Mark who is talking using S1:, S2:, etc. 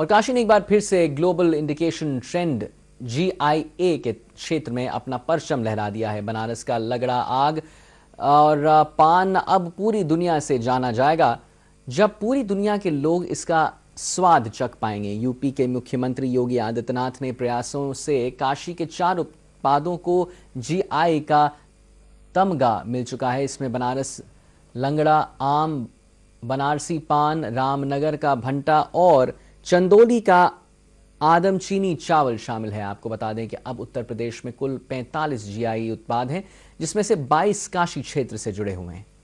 S1: और काशी ने एक बार फिर से ग्लोबल इंडिकेशन ट्रेंड जी के क्षेत्र में अपना परचम लहरा दिया है बनारस का लगड़ा आग और पान अब पूरी दुनिया से जाना जाएगा जब पूरी दुनिया के लोग इसका स्वाद चख पाएंगे यूपी के मुख्यमंत्री योगी आदित्यनाथ ने प्रयासों से काशी के चार उत्पादों को जी का तमगा मिल चुका है इसमें बनारस लंगड़ा आम बनारसी पान रामनगर का भंटा और चंदोली का आदमचीनी चावल शामिल है आपको बता दें कि अब उत्तर प्रदेश में कुल 45 जीआई e उत्पाद हैं जिसमें से 22 काशी क्षेत्र से जुड़े हुए हैं